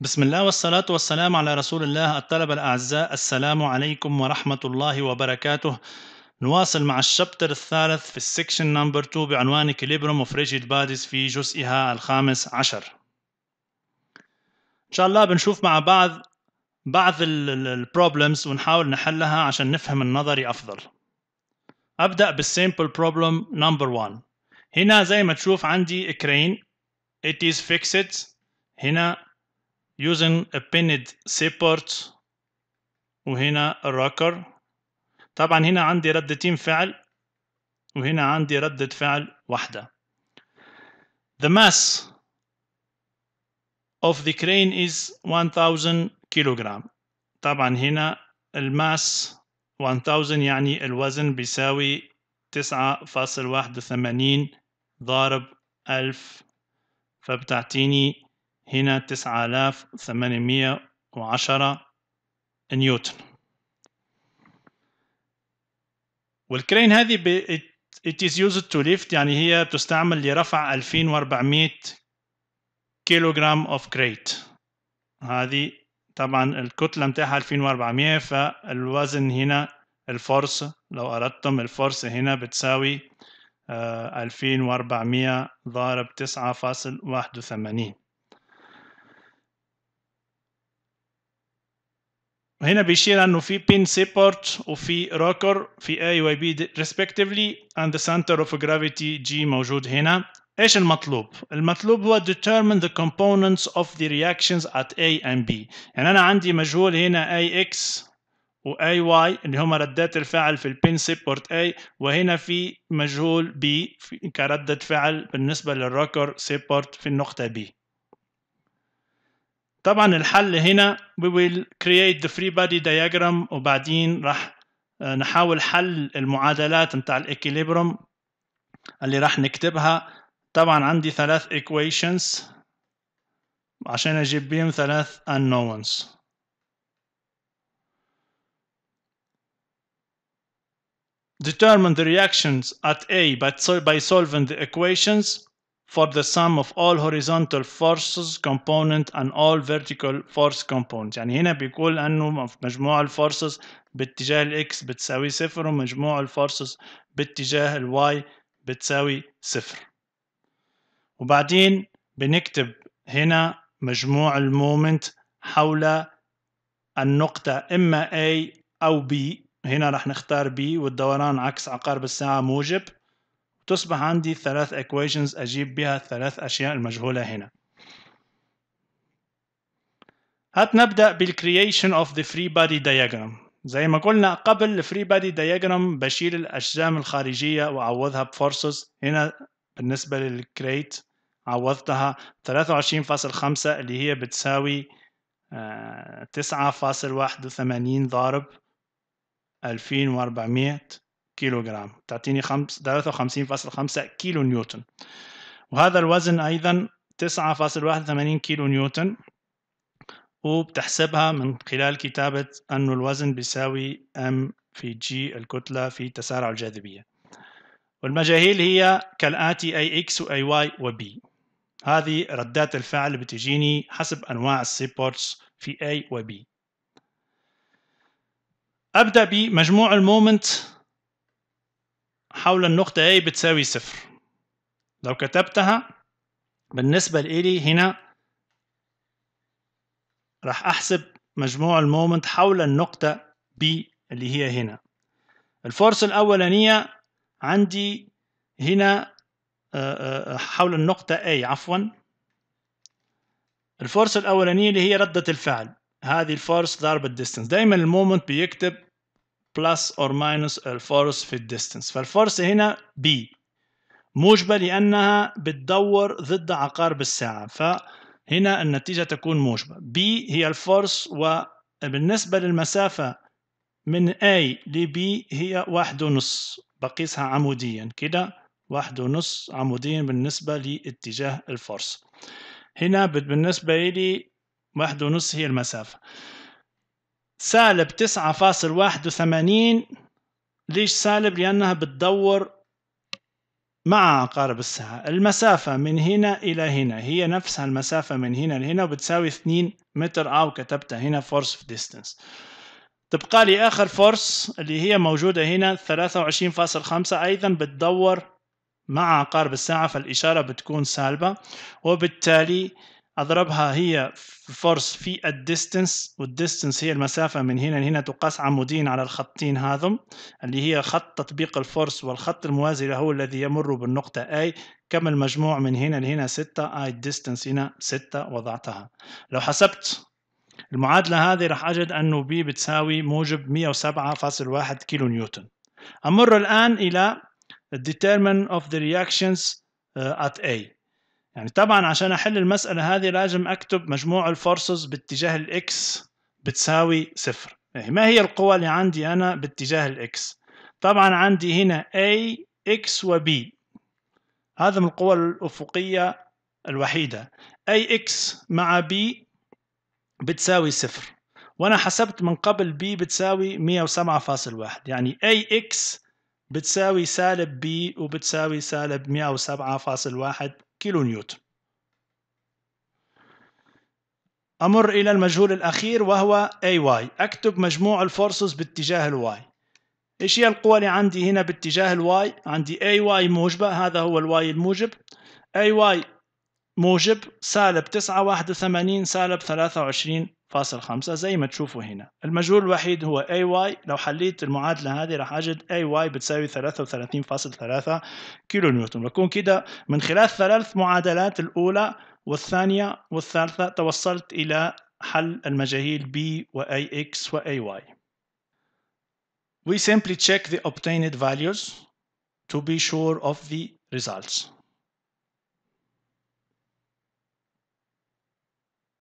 بسم الله والصلاة والسلام على رسول الله الطلبة الأعزاء السلام عليكم ورحمة الله وبركاته نواصل مع الشابتر الثالث في السكشن نمبر 2 بعنوان كليبروم اوف ريجيد باديز في جزئها الخامس عشر إن شاء الله بنشوف مع بعض بعض البروبلمز ونحاول نحلها عشان نفهم النظري أفضل أبدأ بالسيمبل بروبلم نمبر 1 هنا زي ما تشوف عندي كرين it is fixed هنا using a pinned support وهنا rocker طبعا هنا عندي ردتين فعل وهنا عندي ردة فعل واحدة The mass of the crane is 1000 كيلوغرام طبعا هنا الماس 1000 يعني الوزن بيساوي 9.81 ضارب 1000 فبتعطيني هنا 9810 نيوتن والكرين هذه ب it is used to lift يعني هي تستعمل لرفع 2400 كيلوغرام اوف كريت هذه طبعا الكتلة متاعها 2400 فالوزن هنا الفورس لو أردتم الفورس هنا بتساوي 2400 آه، ضارب 9.81 هنا بيشير انه في بين سيبورت وفي روكر في اي واي بي respectively اند the سنتر اوف جرافيتي جي موجود هنا ايش المطلوب؟ المطلوب هو determine the components of the reactions at A and B يعني انا عندي مجهول هنا AX و AY اللي هما ردات الفعل في البين سيبورت A وهنا في مجهول B كردة فعل بالنسبة للروكر سيبورت في النقطة B طبعا الحل هنا we will create the free body diagram وبعدين راح نحاول حل المعادلات متاع الإكيليبروم اللي راح نكتبها طبعا عندي ثلاث equations عشان اجيب بيهم ثلاث unknowns determine the reactions at A by, by solving the equations for the sum of all horizontal forces component and all vertical force components يعني هنا بيقول انه مجموع الفورسز باتجاه الاكس بتساوي صفر ومجموع الفورسز باتجاه الواي بتساوي صفر وبعدين بنكتب هنا مجموع المومنت حول النقطة إما A أو B هنا رح نختار B والدوران عكس عقارب الساعة موجب تصبح عندي ثلاث equations أجيب بها الثلاث أشياء المجهولة هنا هات نبدأ بالcreation of the free body diagram زي ما قلنا قبل free body diagram بشيل الأجسام الخارجية وأعوضها بفورسز هنا بالنسبة للكريت عوضتها 23.5 اللي هي بتساوي 9.81 آه، ضارب 2400 كيلو جرام تعطيني 53.5 كيلو نيوتن وهذا الوزن أيضا 9.81 كيلو نيوتن وبتحسبها من خلال كتابة أنه الوزن بيساوي M في G الكتلة في تسارع الجاذبية والمجاهيل هي كالآتي أي و وأي و B هذه ردات الفعل بتجيني حسب أنواع السيبورتس في A B أبدأ بمجموع المومنت حول النقطة A بتساوي صفر لو كتبتها بالنسبة لإلي هنا راح أحسب مجموع المومنت حول النقطة B اللي هي هنا الفورس الأولانية عندي هنا آه، آه، حول النقطة A عفوا الفورس الأولانية اللي هي ردة الفعل هذه الفورس ضرب الديستنس دايما المومنت بيكتب بلس اور ماينس الفورس في الديستنس فالفورس هنا بي موجبة لأنها بتدور ضد عقارب الساعة فهنا النتيجة تكون موجبة بي هي الفورس وبالنسبة للمسافة من A ل B هي واحد ونص بقيسها عموديا كده واحد ونص عموديا بالنسبة لاتجاه الفورس هنا بالنسبة لي واحد ونص هي المسافة سالب 9.81 ليش سالب لأنها بتدور مع عقارب الساعة المسافة من هنا إلى هنا هي نفسها المسافة من هنا لهنا وبتساوي 2 متر أو آه، كتبتها هنا فورس في ديستنس تبقى لي آخر فورس اللي هي موجودة هنا 23.5 أيضا بتدور مع عقارب الساعة فالإشارة بتكون سالبة وبالتالي اضربها هي فورس في الديستنس والديستنس هي المسافة من هنا لهنا تقاس عمودين على الخطين هذم اللي هي خط تطبيق الفورس والخط الموازي له الذي يمر بالنقطة A كم المجموع من هنا لهنا 6 I distance هنا 6 وضعتها لو حسبت المعادلة هذه راح أجد أنه B بتساوي موجب 107.1 كيلو نيوتن أمر الآن إلى determinant of the reactions آه، at A يعني طبعا عشان احل المساله هذه لازم اكتب مجموع الفورسز باتجاه الاكس بتساوي صفر يعني ما هي القوى اللي عندي انا باتجاه الاكس طبعا عندي هنا A X و B هذا من القوى الأفقية الوحيدة أي X مع B بتساوي صفر وأنا حسبت من قبل B بتساوي مية وسبعة فاصل واحد يعني أي X بتساوي سالب B وبتساوي سالب مية وسبعة فاصل واحد كيلو نيوتن أمر إلى المجهول الأخير وهو AY أكتب مجموع الفورسز باتجاه الواي إيش هي القوى اللي عندي هنا باتجاه الواي عندي AY موجبة هذا هو الواي الموجب AY موجب سالب تسعة واحد وثمانين سالب ثلاثة وعشرين فاصل خمسة زي ما تشوفوا هنا المجهول الوحيد هو AY لو حليت المعادلة هذه راح أجد AY بتساوي ثلاثة وثلاثين فاصل ثلاثة كيلو نيوتن بكون كده من خلال ثلاث معادلات الأولى والثانية والثالثة توصلت إلى حل المجاهيل B و AX و AY We simply check the obtained values to be sure of the results